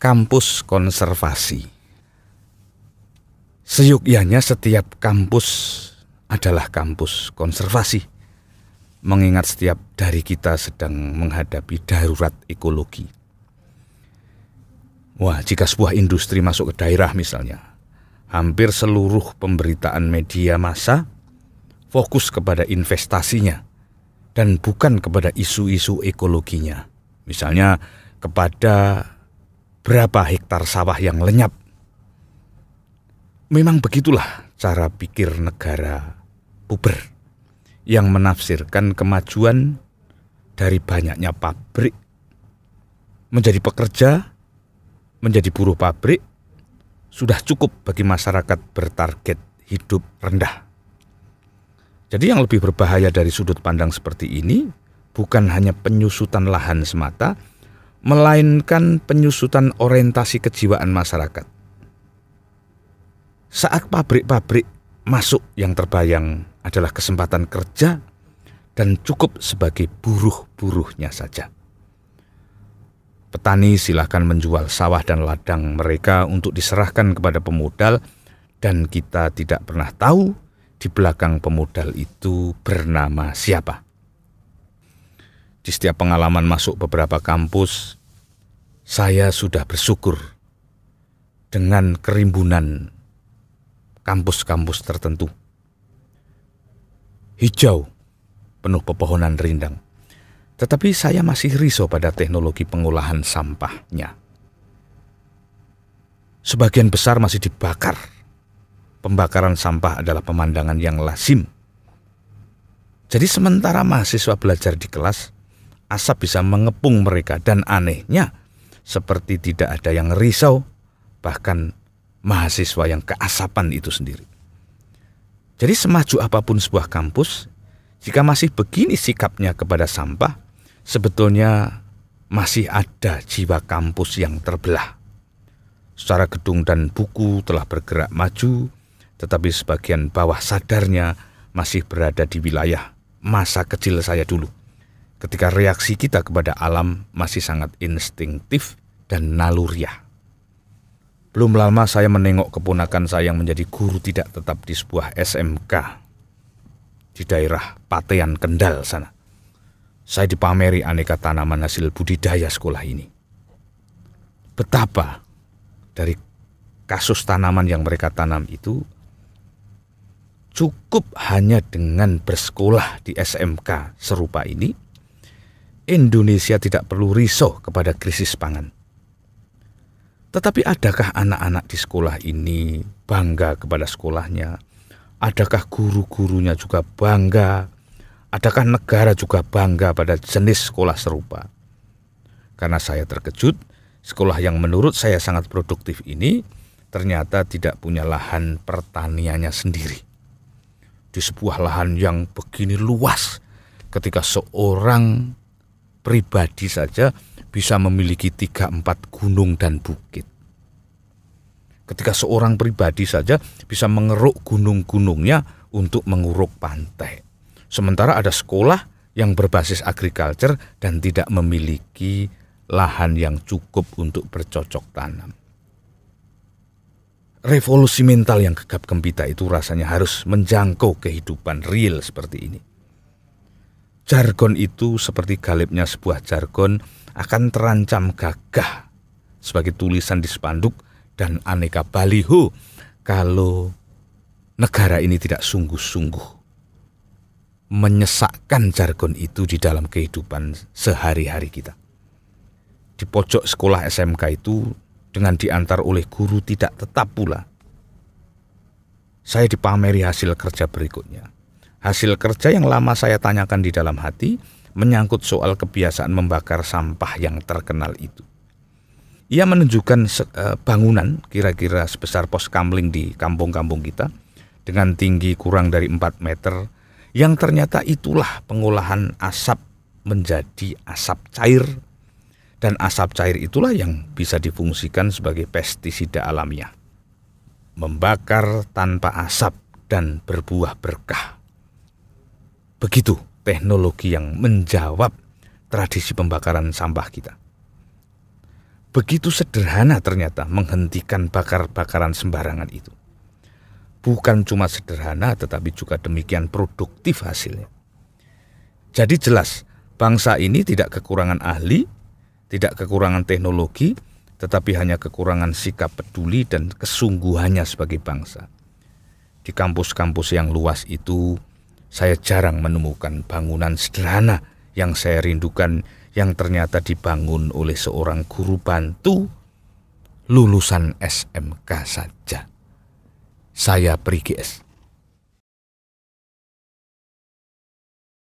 kampus konservasi. Seyukianya setiap kampus adalah kampus konservasi. Mengingat setiap dari kita sedang menghadapi darurat ekologi. Wah, jika sebuah industri masuk ke daerah misalnya, hampir seluruh pemberitaan media massa fokus kepada investasinya dan bukan kepada isu-isu ekologinya. Misalnya kepada berapa hektar sawah yang lenyap. Memang begitulah cara pikir negara puber yang menafsirkan kemajuan dari banyaknya pabrik menjadi pekerja, menjadi buruh pabrik sudah cukup bagi masyarakat bertarget hidup rendah. Jadi yang lebih berbahaya dari sudut pandang seperti ini bukan hanya penyusutan lahan semata, melainkan penyusutan orientasi kejiwaan masyarakat. Saat pabrik-pabrik masuk yang terbayang adalah kesempatan kerja dan cukup sebagai buruh-buruhnya saja. Petani silahkan menjual sawah dan ladang mereka untuk diserahkan kepada pemodal dan kita tidak pernah tahu di belakang pemodal itu bernama siapa di setiap pengalaman masuk beberapa kampus, saya sudah bersyukur dengan kerimbunan kampus-kampus tertentu. Hijau, penuh pepohonan rindang. Tetapi saya masih risau pada teknologi pengolahan sampahnya. Sebagian besar masih dibakar. Pembakaran sampah adalah pemandangan yang lazim. Jadi sementara mahasiswa belajar di kelas, Asap bisa mengepung mereka dan anehnya seperti tidak ada yang risau bahkan mahasiswa yang keasapan itu sendiri. Jadi semaju apapun sebuah kampus, jika masih begini sikapnya kepada sampah, sebetulnya masih ada jiwa kampus yang terbelah. Secara gedung dan buku telah bergerak maju, tetapi sebagian bawah sadarnya masih berada di wilayah masa kecil saya dulu ketika reaksi kita kepada alam masih sangat instinktif dan naluriah. Belum lama saya menengok keponakan saya yang menjadi guru tidak tetap di sebuah SMK di daerah Patean Kendal sana. Saya dipameri aneka tanaman hasil budidaya sekolah ini. Betapa dari kasus tanaman yang mereka tanam itu cukup hanya dengan bersekolah di SMK serupa ini Indonesia tidak perlu risau kepada krisis pangan. Tetapi adakah anak-anak di sekolah ini bangga kepada sekolahnya? Adakah guru-gurunya juga bangga? Adakah negara juga bangga pada jenis sekolah serupa? Karena saya terkejut, sekolah yang menurut saya sangat produktif ini ternyata tidak punya lahan pertaniannya sendiri. Di sebuah lahan yang begini luas, ketika seorang pribadi saja bisa memiliki tiga empat gunung dan bukit. Ketika seorang pribadi saja bisa mengeruk gunung-gunungnya untuk menguruk pantai. Sementara ada sekolah yang berbasis agriculture dan tidak memiliki lahan yang cukup untuk bercocok tanam. Revolusi mental yang gegap gempita itu rasanya harus menjangkau kehidupan real seperti ini jargon itu seperti galibnya sebuah jargon akan terancam gagah sebagai tulisan di spanduk dan aneka baliho kalau negara ini tidak sungguh-sungguh menyesakkan jargon itu di dalam kehidupan sehari-hari kita. Di pojok sekolah SMK itu dengan diantar oleh guru tidak tetap pula. Saya dipameri hasil kerja berikutnya Hasil kerja yang lama saya tanyakan di dalam hati menyangkut soal kebiasaan membakar sampah yang terkenal itu. Ia menunjukkan e, bangunan kira-kira sebesar pos kamling di kampung-kampung kita dengan tinggi kurang dari 4 meter yang ternyata itulah pengolahan asap menjadi asap cair dan asap cair itulah yang bisa difungsikan sebagai pestisida alamiah. Membakar tanpa asap dan berbuah berkah. Begitu teknologi yang menjawab tradisi pembakaran sampah kita. Begitu sederhana ternyata menghentikan bakar-bakaran sembarangan itu. Bukan cuma sederhana tetapi juga demikian produktif hasilnya. Jadi jelas bangsa ini tidak kekurangan ahli, tidak kekurangan teknologi, tetapi hanya kekurangan sikap peduli dan kesungguhannya sebagai bangsa. Di kampus-kampus yang luas itu saya jarang menemukan bangunan sederhana yang saya rindukan yang ternyata dibangun oleh seorang guru bantu lulusan SMK saja. Saya pergi es.